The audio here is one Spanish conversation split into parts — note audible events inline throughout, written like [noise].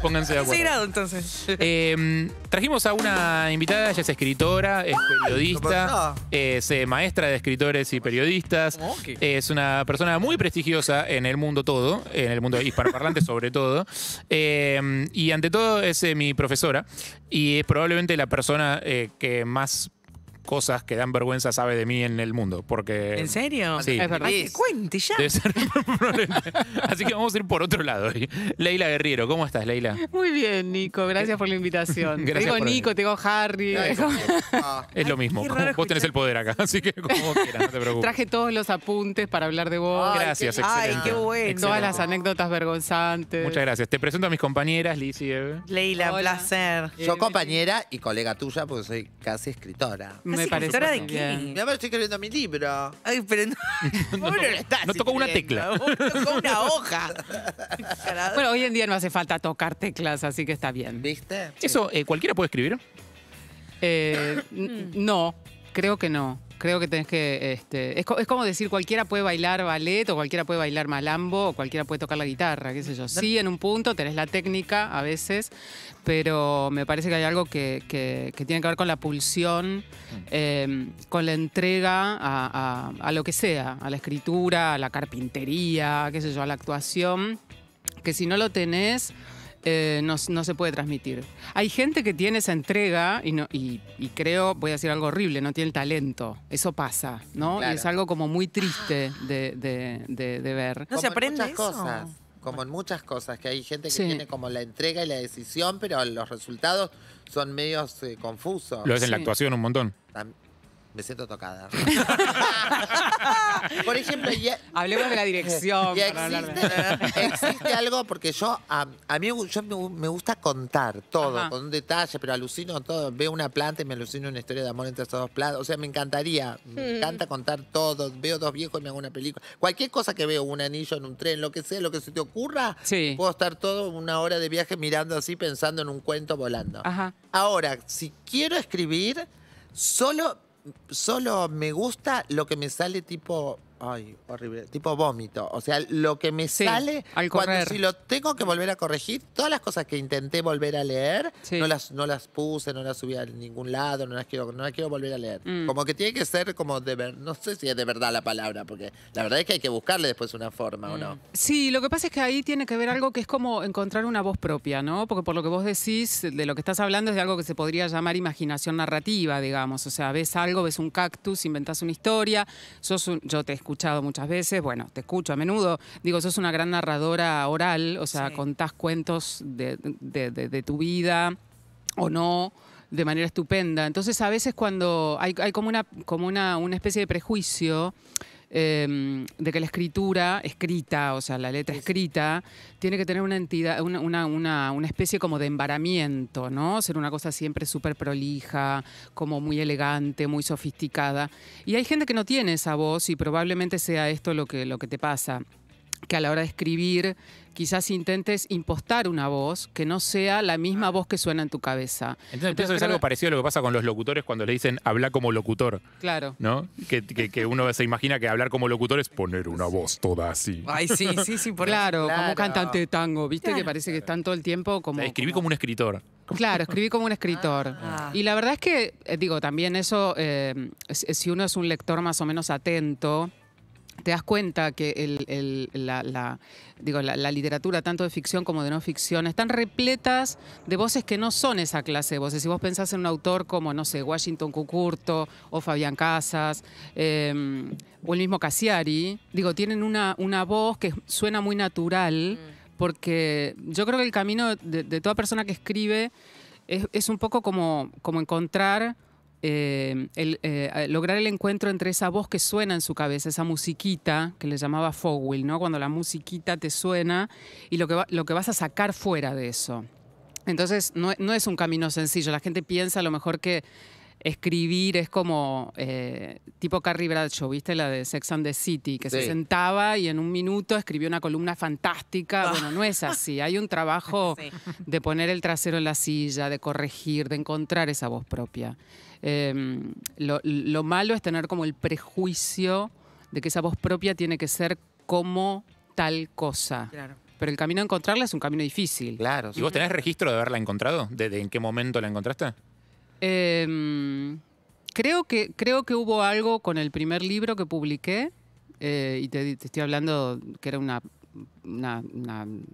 Pónganse de acuerdo. entonces. Em, trajimos a una invitada, ella es escritora, es ah, periodista, es eh, maestra de escritores y periodistas. Oh, es una persona muy prestigiosa en el mundo todo, en el mundo hispanoparlante [laughs] sobre todo. Em, y ante todo es eh, mi profesora y es probablemente la persona eh, que más cosas que dan vergüenza sabe de mí en el mundo. Porque, ¿En serio? Sí. Es verdad. cuente ya. Debe ser [laughs] Así que vamos a ir por otro lado. Leila Guerriero, ¿cómo estás, Leila? Muy bien, Nico. Gracias por la invitación. [laughs] te Nico, tengo Harry. [laughs] Es lo mismo. Vos tenés el poder acá, así que como quieras, no te preocupes. Traje todos los apuntes para hablar de vos. gracias, excelente. Ay, qué bueno. Todas las anécdotas vergonzantes. Muchas gracias. Te presento a mis compañeras, Liz y Eve. Leila, Hola. placer. Yo compañera y colega tuya, porque soy casi escritora me parece. de qué? Me estoy escribiendo mi libro. Ay, pero no. [laughs] no, no tocó una tecla. tocó una [laughs] hoja. bueno, hoy en día no hace falta tocar teclas, así que está bien. ¿Viste? Eso, eh, ¿cualquiera puede escribir? Eh, [laughs] no, creo que no. Creo que tenés que. Este, es, como decir cualquiera puede bailar ballet, o cualquiera puede bailar malambo, o cualquiera puede tocar la guitarra, qué sé yo. Sí, en un punto tenés la técnica a veces, pero me parece que hay algo que, tiene que ver con la pulsión, mm. em, con la entrega a, a lo que sea, a la escritura, a la carpintería, qué sé yo, a la actuación, que si no lo tenés. Eh, no, se puede transmitir. Hay gente que tiene esa entrega y, y, creo, voy a decir algo horrible, no tiene el talento. Eso pasa, ¿no? Y es algo como muy triste de, ver. No se aprende muchas cosas. Como en muchas cosas, que hay gente que tiene como la entrega y la decisión, pero los resultados son medios eh, confusos. Lo es en la actuación un montón. Me siento tocada. [laughs] Por ejemplo, ya, Hablemos de la dirección. [laughs] existe, algo, porque yo, a, mí yo me, gusta contar todo, con un detalle, pero alucino todo. Veo una planta y me alucino una historia de amor entre estos dos platos. O sea, me encantaría, me mm. encanta contar todo. Veo dos viejos y me hago una película. Cualquier cosa que veo, un anillo en un tren, lo que sea, lo que se te ocurra, puedo estar todo una hora de viaje mirando así, pensando en un cuento volando. Ahora, si quiero escribir, solo solo me gusta lo que me sale tipo Ay, horrible. Tipo vómito. O sea, lo que me sale al cuando si lo tengo que volver a corregir, todas las cosas que intenté volver a leer, no, las, no las puse, no las subí a ningún lado, no las quiero, no las quiero volver a leer. Mm. Como que tiene que ser como de ver, no sé si es de verdad la palabra, porque la verdad es que hay que buscarle después una forma o no. Mm. Sí, lo que pasa es que ahí tiene que ver algo que es como encontrar una voz propia, ¿no? Porque por lo que vos decís, de lo que estás hablando es de algo que se podría llamar imaginación narrativa, digamos. O sea, ves algo, ves un cactus, inventás una historia, sos un- yo te escucho escuchado muchas veces, bueno, te escucho a menudo. Digo, sos una gran narradora oral, o sea, contás cuentos de, tu vida o no de manera estupenda. Entonces, a veces cuando hay, hay como, una, como una, una especie de prejuicio Em, de que la escritura escrita, o sea, la letra escrita, tiene que tener una entidad, una, una, una, una especie como de embaramiento, ¿no? Ser una cosa siempre súper prolija, como muy elegante, muy sofisticada. Y hay gente que no tiene esa voz y probablemente sea esto lo que, lo que te pasa que a la hora de escribir quizás intentes impostar una voz que no sea la misma voz que suena en tu cabeza. Entonces, pienso es algo parecido a lo que pasa con los locutores cuando le dicen habla como locutor. Claro. ¿No? Que, que, uno se imagina que hablar como locutor es poner una voz toda así. Ay, sí, sí, sí. claro, como cantante de tango, ¿viste? Que parece que están todo el tiempo como. escribí como... un escritor. Claro, escribí como un escritor. Ah. Ah. Y la verdad es que, eh, digo, también eso, eh, si uno es un lector más o menos atento, te das cuenta que la, digo, la, literatura, tanto de ficción como de no ficción, están repletas de voces que no son esa clase de voces. Si vos pensás en un autor como, no sé, Washington Cucurto o Fabián Casas em, o el mismo Cassiari, digo, tienen una, una voz que suena muy natural, mm. porque yo creo que el camino de, toda persona que escribe es, es un poco como, como encontrar eh, eh, lograr el encuentro entre esa voz que suena en su cabeza, esa musiquita que le llamaba Fogwill, ¿no? Cuando la musiquita te suena y lo que, lo que vas a sacar fuera de eso. Entonces, no, es un camino sencillo. La gente piensa a lo mejor que escribir es como eh, tipo Carrie Bradshaw, ¿viste? La de Sex and the City, que se sentaba y en un minuto escribió una columna fantástica. Ah. Bueno, no es así. Hay un trabajo [laughs] de poner el trasero en la silla, de corregir, de encontrar esa voz propia. Em, lo, malo es tener como el prejuicio de que esa voz propia tiene que ser como tal cosa. Pero el camino a encontrarla es un camino difícil. Claro. ¿Y vos tenés registro de haberla encontrado? ¿desde en qué momento la encontraste? Em, creo, que, creo que hubo algo con el primer libro que publiqué, eh, y te, estoy hablando que era una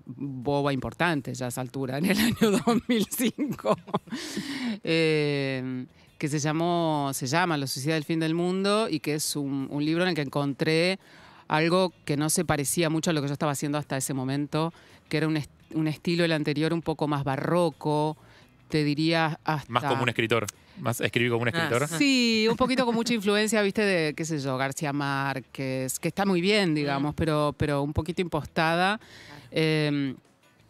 boba importante ya a esa altura, en el [laughs] año 2005. eh, em, que se llamó, se llama La Sociedad del fin del mundo y que es un, libro en el que encontré algo que no se parecía mucho a lo que yo estaba haciendo hasta ese momento, que era un, estilo el anterior un poco más barroco, te diría hasta... Más como un escritor, más escribir como un ah, escritor. sí, un [laughs] poquito con mucha influencia, viste, de, qué sé yo, García Márquez, que está muy bien, digamos, mm. pero, pero un poquito impostada. Em,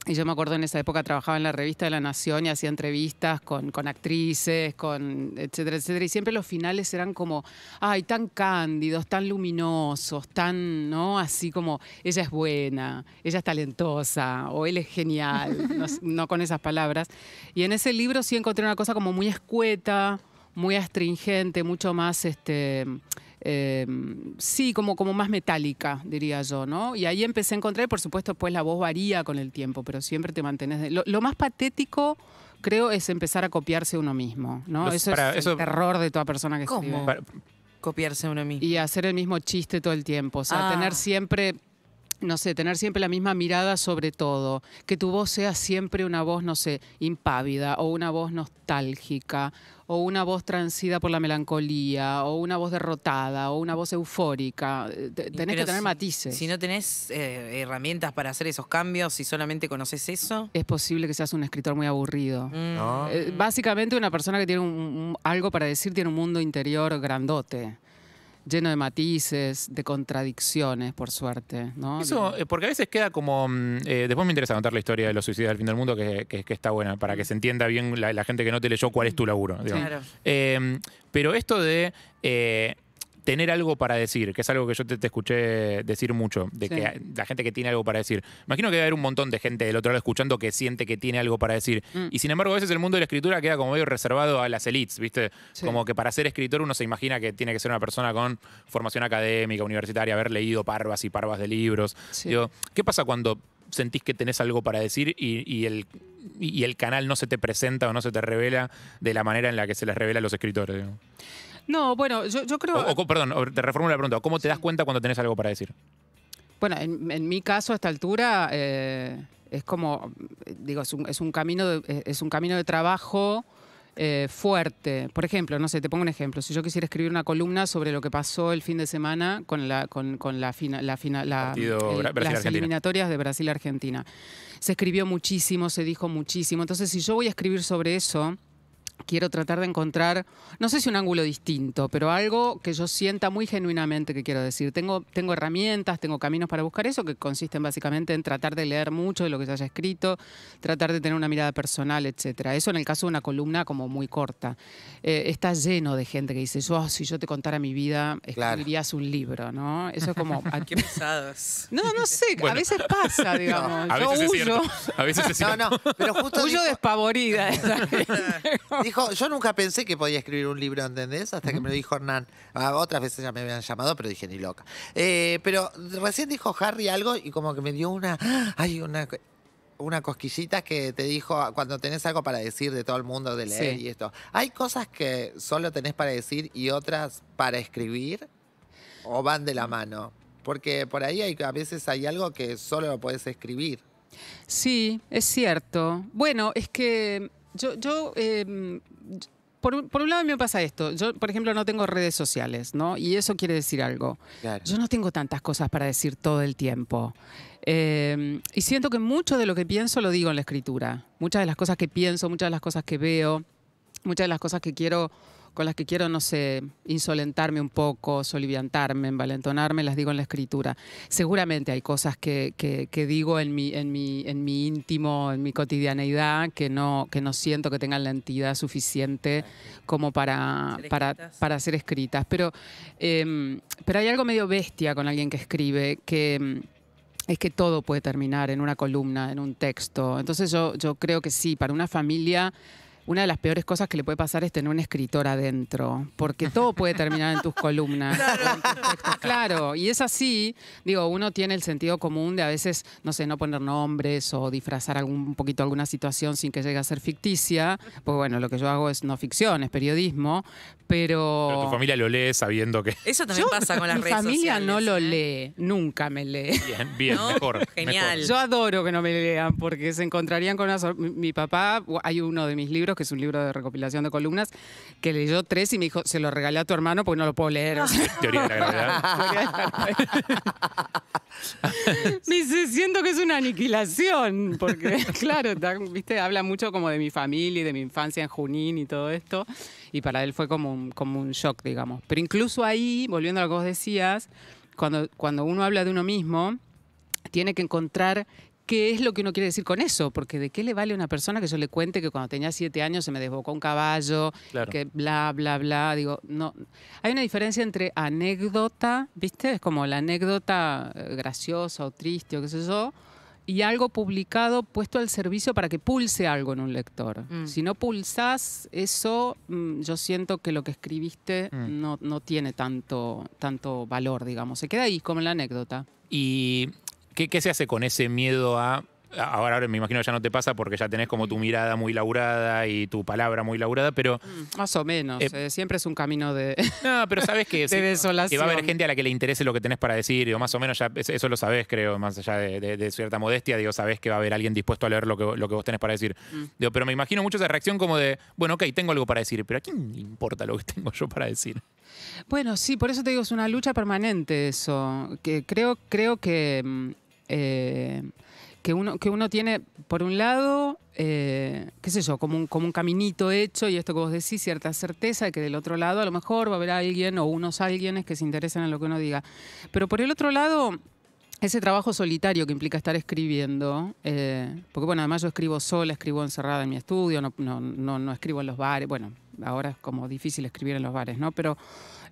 y yo me acuerdo en esa época trabajaba en la revista de La Nación y hacía entrevistas con, actrices, con etcétera, etcétera. Y siempre los finales eran como, ay, tan cándidos, tan luminosos, tan, ¿no? Así como, ella es buena, ella es talentosa, o él es genial, [laughs] no, con esas palabras. Y en ese libro sí encontré una cosa como muy escueta, muy astringente, mucho más, este Em, sí, como, como más metálica, diría yo, ¿no? Y ahí empecé a encontrar, y por supuesto, pues la voz varía con el tiempo, pero siempre te mantenés. Lo, más patético, creo, es empezar a copiarse uno mismo, ¿no? eso es el terror de toda persona que ¿Cómo? copiarse uno mismo. Y hacer el mismo chiste todo el tiempo. O sea, ah. tener siempre no sé, tener siempre la misma mirada sobre todo, que tu voz sea siempre una voz, no sé, impávida o una voz nostálgica o una voz transida por la melancolía o una voz derrotada o una voz eufórica. Eh, tenés que tener matices. Si no tenés eh, herramientas para hacer esos cambios, si solamente conoces eso... Es posible que seas un escritor muy aburrido. Mm. Eh, básicamente una persona que tiene algo para decir tiene un mundo interior grandote lleno de matices, de contradicciones, por suerte. Eso, eh, porque a veces queda como. Mm, eh, después me interesa contar la historia de los suicidas al fin del mundo, que, está buena, para que mm. se entienda bien la, gente que no te leyó cuál es tu laburo. Claro. Em, pero esto de. Eh, tener algo para decir, que es algo que yo te, escuché decir mucho, de que la gente que tiene algo para decir. Imagino que a haber un montón de gente del otro lado escuchando que siente que tiene algo para decir. Mm. Y sin embargo, a veces el mundo de la escritura queda como medio reservado a las elites, ¿viste? Como que para ser escritor uno se imagina que tiene que ser una persona con formación académica, universitaria, haber leído parvas y parvas de libros. ¿qué pasa cuando sentís que tenés algo para decir y, el, y el canal no se te presenta o no se te revela de la manera en la que se les revela a los escritores? No, bueno, yo, creo... perdón, te reformulo la pregunta. ¿Cómo te das cuenta cuando tenés algo para decir? Bueno, en, mi caso a esta altura eh, es como, digo, es un, camino, de, eh, es un camino de trabajo eh, fuerte. Por ejemplo, no sé, te pongo un ejemplo. Si yo quisiera escribir una columna sobre lo que pasó el fin de semana con, la, con, la, la, las eliminatorias de Brasil-Argentina. Se escribió muchísimo, se dijo muchísimo. Entonces, si yo voy a escribir sobre eso, quiero tratar de encontrar, no sé si un ángulo distinto, pero algo que yo sienta muy genuinamente que quiero decir. Tengo, tengo herramientas, tengo caminos para buscar eso, que consisten básicamente en tratar de leer mucho de lo que se haya escrito, tratar de tener una mirada personal, etcétera. Eso en el caso de una columna como muy corta. Eh, está lleno de gente que dice, si yo te contara mi vida, escribirías un libro, ¿no? Eso es como... [laughs] Qué [laughs] pesados. No, no sé, a veces pasa, digamos. yo huyo. a veces es no, no, pero justo huyo despavorida. [laughs] yo nunca pensé que podía escribir un libro, ¿entendés? Hasta que me lo dijo Hernán. Ah, otras veces ya me habían llamado, pero dije, ni loca. Eh, pero recién dijo Harry algo y como que me dio una... hay [gasps] una una cosquillita que te dijo cuando tenés algo para decir de todo el mundo, de leer y esto. ¿Hay cosas que solo tenés para decir y otras para escribir? ¿O van de la mano? Porque por ahí hay, a veces hay algo que solo lo podés escribir. Sí, es cierto. Bueno, es que yo, em, por, un lado me pasa esto. Yo, por ejemplo, no tengo redes sociales, ¿no? Y eso quiere decir algo. Yo no tengo tantas cosas para decir todo el tiempo. Em, y siento que mucho de lo que pienso lo digo en la escritura. Muchas de las cosas que pienso, muchas de las cosas que veo, muchas de las cosas que quiero con las que quiero, no sé, insolentarme un poco, soliviantarme, envalentonarme, las digo en la escritura. Seguramente hay cosas que, digo en mi, íntimo, en mi cotidianeidad, que no, siento que tengan la entidad suficiente como para ser, escritas. Em, pero, hay algo medio bestia con alguien que escribe, que em, es que todo puede terminar en una columna, en un texto. Entonces yo creo que sí, para una familia una de las peores cosas que le puede pasar es tener un escritor adentro, porque todo puede terminar en tus columnas. [laughs] Claro. y es así, digo, uno tiene el sentido común de a veces, no sé, no poner nombres o disfrazar un poquito alguna situación sin que llegue a ser ficticia, pues bueno, lo que yo hago es no ficción, es periodismo, pero... pero tu familia lo lee sabiendo que... Eso también pasa con las redes Mi familia no lo ¿eh? lee, nunca me lee. Bien, bien, mejor. Genial. Yo adoro que no me lean porque se encontrarían con Mi papá, hay uno de mis libros que es un libro de recopilación de columnas, que leyó tres y me dijo, se lo regalé a tu hermano porque no lo puedo leer. [laughs] Teoría de la gravedad. me [laughs] dice, siento que es una aniquilación, porque [laughs] claro, viste, habla mucho como de mi familia y de mi infancia en Junín y todo esto, y para él fue como un, como un shock, digamos. Pero incluso ahí, volviendo a lo que vos decías, cuando, cuando uno habla de uno mismo, tiene que encontrar qué es lo que uno quiere decir con eso, porque de qué le vale a una persona que yo le cuente que cuando tenía siete años se me desbocó un caballo, claro. que bla, bla, bla, digo, no. Hay una diferencia entre anécdota, ¿viste? Es como la anécdota eh, graciosa o triste o qué sé yo, y algo publicado puesto al servicio para que pulse algo en un lector. Mm. Si no pulsas eso, mm, yo siento que lo que escribiste mm. no, no, tiene tanto, tanto valor, digamos. Se queda ahí como la anécdota. Y ¿Qué, se hace con ese miedo a... Ahora, ahora me imagino que ya no te pasa porque ya tenés como tu mirada muy laurada y tu palabra muy laurada, pero... Mm, más o menos, eh, eh, siempre es un camino de... [laughs] No, pero sabes que, va a haber gente a la que le interese lo que tenés para decir, o más o menos ya eso lo sabes creo, más allá de, cierta modestia, digo, sabés que va a haber alguien dispuesto a leer lo que, vos tenés para decir. Mm. pero me imagino mucho esa reacción como de, bueno, ok, tengo algo para decir, pero ¿a quién importa lo que [laughs] tengo yo para decir? Bueno, sí, por eso te digo, es una lucha permanente eso. Que creo, creo que mm, eh, que, uno, que uno tiene, por un lado, eh, qué sé yo, como un, como un caminito hecho, y esto que vos decís, cierta certeza de que del otro lado a lo mejor va a haber alguien o unos alguienes que se interesen en lo que uno diga. Pero por el otro lado, ese trabajo solitario que implica estar escribiendo, eh, porque bueno, además yo escribo sola, escribo encerrada en mi estudio, no, no, no, no escribo en los bares, bueno, ahora es como difícil escribir en los bares, ¿no? Pero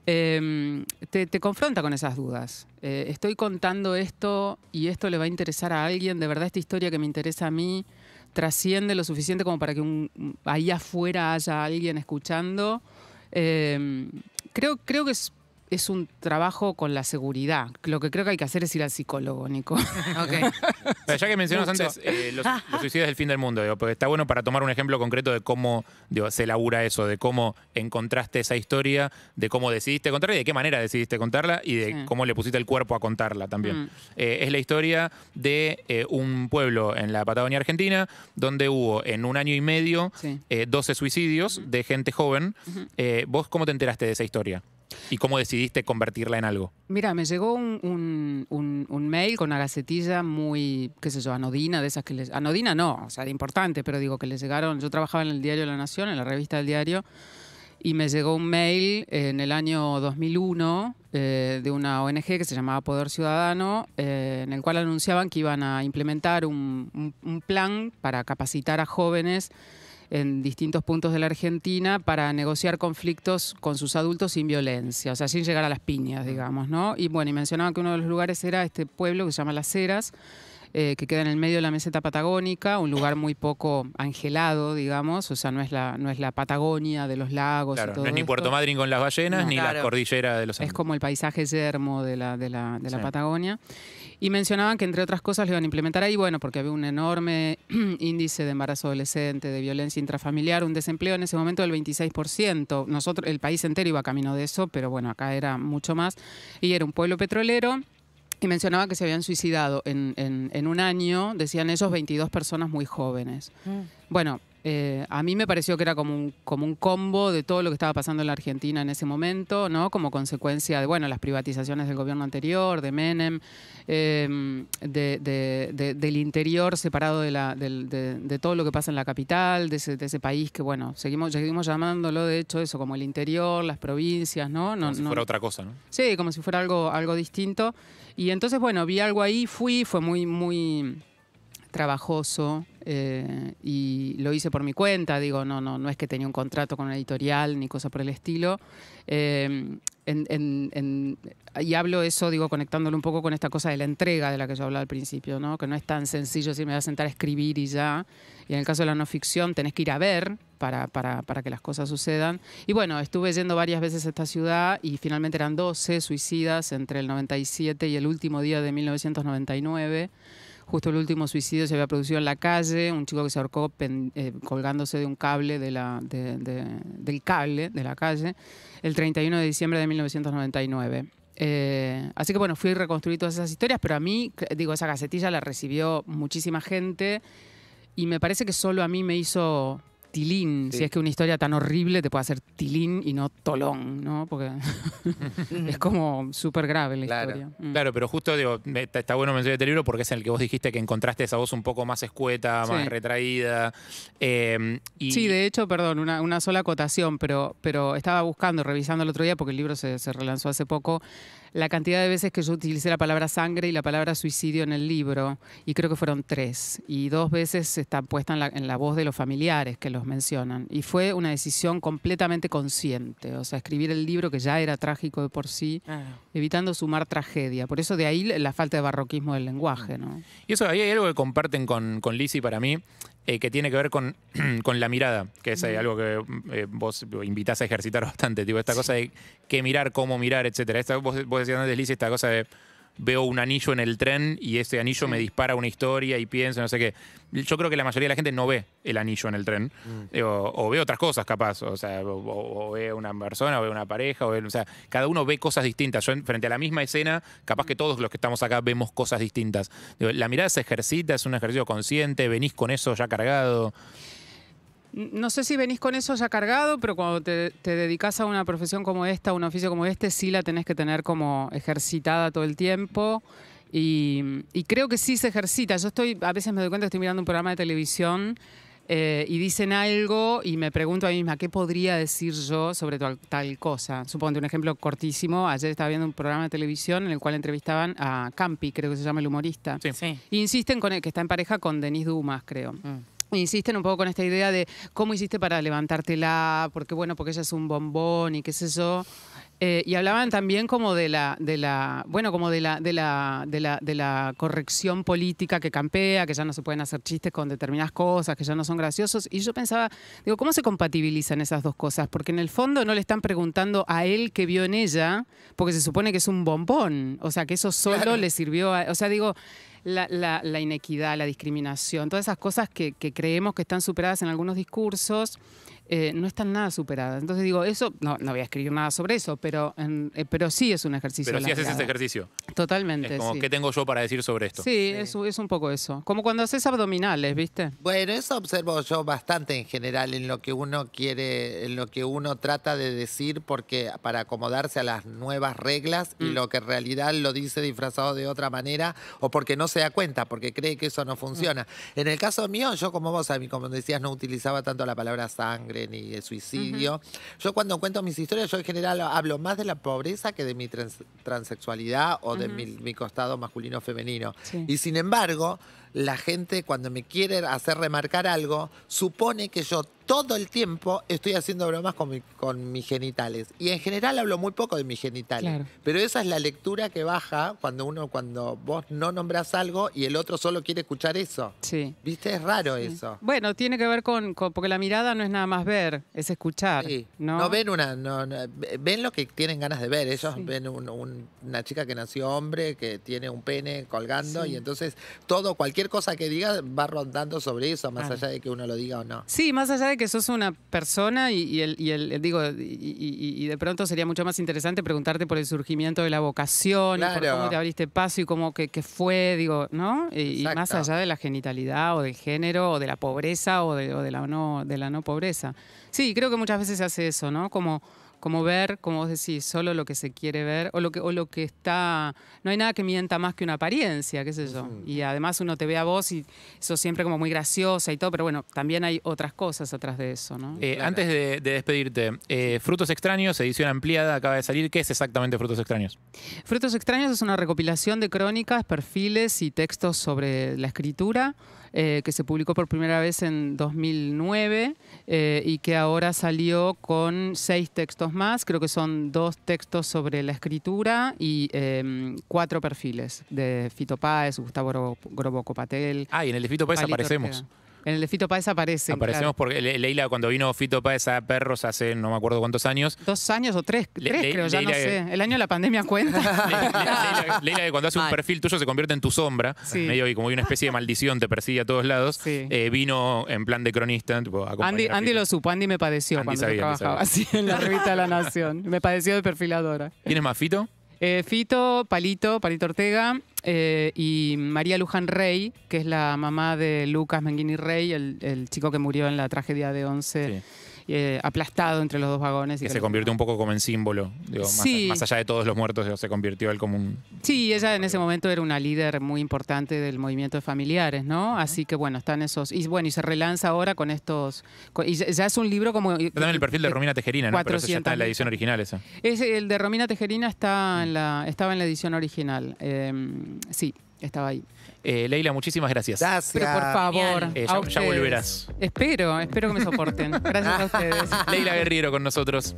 Em, te, confronta con esas dudas. Eh, estoy contando esto y esto le va a interesar a alguien, de verdad esta historia que me interesa a mí trasciende lo suficiente como para que un, ahí afuera haya alguien escuchando. Em, creo, creo que es es un trabajo con la seguridad. Lo que creo que hay que hacer es ir al psicólogo, Nico. ya que mencionas antes eh, los, suicidios del fin del mundo, porque está bueno para tomar un ejemplo concreto de cómo se labura eso, de cómo encontraste esa historia, de cómo decidiste contarla y de qué manera decidiste contarla y de cómo le pusiste el cuerpo a contarla también. Mm. Eh, es la historia de eh, un pueblo en la Patagonia Argentina donde hubo en un año y medio 12 suicidios de gente joven. ¿Vos cómo te enteraste de esa historia? ¿Y cómo decidiste convertirla en algo? Mira, me llegó un, mail con una gacetilla muy, qué sé yo, anodina, de esas que les... Anodina no, o sea, era importante, pero digo que les llegaron... Yo trabajaba en el Diario La Nación, en la revista del diario, y me llegó un mail en el año 2001 eh, de una ONG que se llamaba Poder Ciudadano, eh, en el cual anunciaban que iban a implementar un plan para capacitar a jóvenes en distintos puntos de la Argentina para negociar conflictos con sus adultos sin violencia, o sea, sin llegar a las piñas, digamos, ¿no? Y bueno, y mencionaban que uno de los lugares era este pueblo que se llama Las Heras, eh, que queda en el medio de la meseta patagónica, un lugar muy poco angelado, digamos, o sea, no es la, no es la Patagonia de los lagos. Claro, no es ni Puerto Madryn con las ballenas, ni la cordillera de los Es como el paisaje yermo de la, de la, de la Patagonia. Y mencionaban que entre otras cosas lo iban a implementar ahí, bueno, porque había un enorme [clears throat] índice de embarazo adolescente, de violencia intrafamiliar, un desempleo en ese momento del 26%. Nosotros, el país entero iba camino de eso, pero bueno, acá era mucho más. Y era un pueblo petrolero y mencionaba que se habían suicidado en, en, un año, decían ellos, 22 personas muy jóvenes. Mm. Bueno, eh, a mí me pareció que era como un, como un combo de todo lo que estaba pasando en la Argentina en ese momento, ¿no? Como consecuencia de, bueno, las privatizaciones del gobierno anterior, de Menem, eh, del interior separado de, todo lo que pasa en la capital, de ese, país que, bueno, seguimos, seguimos llamándolo, de hecho, eso, como el interior, las provincias, ¿no? no como si fuera otra cosa, ¿no? Sí, como si fuera algo, algo distinto. Y entonces, bueno, vi algo ahí, fui, fue muy, muy trabajoso, eh, y lo hice por mi cuenta, digo, no, no, no es que tenía un contrato con una editorial ni cosa por el estilo. Eh, en, y hablo eso, digo, conectándolo un poco con esta cosa de la entrega de la que yo hablaba al principio, ¿no? que no es tan sencillo si me voy a sentar a escribir y ya. Y en el caso de la no ficción, tenés que ir a ver para, para, para que las cosas sucedan. Y bueno, estuve yendo varias veces a esta ciudad y finalmente eran 12 suicidas entre el 97 y el último día de 1999. Justo el último suicidio se había producido en la calle, un chico que se ahorcó eh, colgándose de un cable, de la, del cable de la calle, el 31 de diciembre de 1999. Eh, así que bueno, fui a reconstruir todas esas historias, pero a mí, digo, esa casetilla la recibió muchísima gente y me parece que solo a mí me hizo tilín, si es que una historia tan horrible te puede hacer tilín y no tolón, ¿no? Porque [laughs] es como súper grave la historia. Mm. Claro, pero justo digo, está, bueno mencionar este libro porque es en el que vos dijiste que encontraste esa voz un poco más escueta, más retraída. Em, sí, de hecho, perdón, una, sola acotación, pero, pero estaba buscando, revisando el otro día, porque el libro se relanzó hace poco la cantidad de veces que yo utilicé la palabra sangre y la palabra suicidio en el libro, y creo que fueron tres, y dos veces está puesta en la, voz de los familiares que los mencionan, y fue una decisión completamente consciente, o sea, escribir el libro que ya era trágico de por sí, evitando sumar tragedia, por eso de ahí la falta de barroquismo del lenguaje. Y eso ahí hay algo que comparten con, con Lizzie para mí, eh, que tiene que ver con, [clears throat] la mirada, que es eh, mm. algo que eh, vos invitás a ejercitar [laughs] bastante, tipo, esta cosa de qué mirar, cómo mirar, etcétera. Esta, vos, vos decías antes, Liz, esta cosa de veo un anillo en el tren y ese anillo me dispara una historia y pienso, no sé qué. Yo creo que la mayoría de la gente no ve el anillo en el tren. Mm. Eh, o, ve otras cosas, capaz. O sea, o, ve una persona, o ve una pareja, o, o sea, cada uno ve cosas distintas. Yo, frente a la misma escena, capaz que todos los que estamos acá vemos cosas distintas. La mirada se ejercita, es un ejercicio consciente, venís con eso ya cargado. No sé si venís con eso ya cargado, pero cuando te, dedicas a una profesión como esta, a un oficio como este, sí la tenés que tener como ejercitada todo el tiempo. Y, creo que sí se ejercita. Yo estoy, a veces me doy cuenta, estoy mirando un programa de televisión eh, y dicen algo y me pregunto a mí misma, ¿qué podría decir yo sobre tal, cosa? Supongo un ejemplo cortísimo. Ayer estaba viendo un programa de televisión en el cual entrevistaban a Campi, creo que se llama el humorista. Sí. Y insisten con que está en pareja con Denise Dumas, creo. Mm insisten un poco con esta idea de cómo hiciste para levantártela, porque bueno, porque ella es un bombón y qué sé yo. Eh, y hablaban también como de la, de la, bueno, como de la, de la, de la, corrección política que campea, que ya no se pueden hacer chistes con determinadas cosas, que ya no son graciosos. Y yo pensaba, digo, ¿cómo se compatibilizan esas dos cosas? Porque en el fondo no le están preguntando a él que vio en ella, porque se supone que es un bombón. O sea, que eso solo le sirvió a, o sea, digo, la, inequidad, la discriminación, todas esas cosas que, que creemos que están superadas en algunos discursos. Eh, no están nada superadas. Entonces digo, eso, no, no voy a escribir nada sobre eso, pero, eh, pero sí es un ejercicio. Pero sí haces ese ejercicio. Totalmente. Es como, ¿qué tengo yo para decir sobre esto? Sí, Es, un poco eso. Como cuando haces abdominales, ¿viste? Bueno, eso observo yo bastante en general en lo que uno quiere, en lo que uno trata de decir, porque para acomodarse a las nuevas reglas y mm. lo que en realidad lo dice disfrazado de otra manera o porque no se da cuenta, porque cree que eso no mm. funciona. En el caso mío, yo como vos, a mí, como decías, no utilizaba tanto la palabra sangre ni de suicidio. Yo cuando cuento mis historias, yo en general hablo más de la pobreza que de mi transexualidad o de mi, costado masculino-femenino. Y sin embargo, la gente cuando me quiere hacer remarcar algo, supone que yo todo el tiempo estoy haciendo bromas con, mis genitales. Y en general hablo muy poco de mis genitales. Pero esa es la lectura que baja cuando uno, cuando vos no nombras algo y el otro solo quiere escuchar eso. ¿Viste? Es raro eso. Bueno, tiene que ver con, porque la mirada no es nada más ver, es escuchar. ¿no? ven una, no, ven lo que tienen ganas de ver. Ellos ven una chica que nació hombre, que tiene un pene colgando, y entonces todo, cualquier cosa que digas va rondando sobre eso, más allá de que uno lo diga o no. Sí, más allá de que sos una persona y, el, digo, y, de pronto sería mucho más interesante preguntarte por el surgimiento de la vocación, por cómo te abriste paso y cómo que, fue, digo, ¿no? Y, más allá de la genitalidad o del género o de la pobreza o de, de la no de la no pobreza. Sí, creo que muchas veces se hace eso, ¿no? Como como ver, como vos decís, solo lo que se quiere ver o lo que, o lo que está... No hay nada que mienta más que una apariencia, qué sé yo. Y además uno te ve a vos y eso siempre como muy graciosa y todo, pero bueno, también hay otras cosas atrás de eso, ¿no? Eh, antes de, despedirte, eh, Frutos Extraños, edición ampliada, acaba de salir. ¿Qué es exactamente Frutos Extraños? Frutos Extraños es una recopilación de crónicas, perfiles y textos sobre la escritura eh, que se publicó por primera vez en 2009 eh, y que ahora salió con seis textos más. Creo que son dos textos sobre la escritura y em, cuatro perfiles de Fito Páez, Gustavo Grobo Copatel. Ah, y en el de Fito Páez aparecemos. En el de Fito Páez aparece. Aparecemos porque Leila, cuando vino Fito Páez a Perros hace no me acuerdo cuántos años. Dos años o tres, tres creo, ya no sé. El año de la pandemia cuenta. [laughs] Leila, cuando hace un perfil tuyo se convierte en tu sombra, medio y como hay una especie de maldición te persigue a todos lados. Eh, vino en plan de cronista. Andy, lo supo, Andy me padeció cuando trabajaba así en la revista La Nación. Me padeció de perfiladora. ¿Quién es más, Fito? Eh, Fito, Palito, Palito Ortega, eh, y María Luján Rey, que es la mamá de Lucas Menguini Rey, el, chico que murió en la tragedia de 11 eh, aplastado entre los dos vagones. que se convirtió un poco como en símbolo, más, allá de todos los muertos, se convirtió él como un... Sí, ella en ese momento era una líder muy importante del movimiento de familiares, ¿no? Así que bueno, están esos... Y bueno, y se relanza ahora con estos... y ya es un libro como... También el perfil de Romina Tejerina, ¿no? Pero está en la edición original esa. el de Romina Tejerina está mm. estaba en la edición original. Em, sí, estaba ahí. Eh, Leila, muchísimas gracias. Gracias. Pero por favor, eh, ya, volverás. Espero, espero que me soporten. Gracias a [laughs] ustedes. Leila Guerriero con nosotros.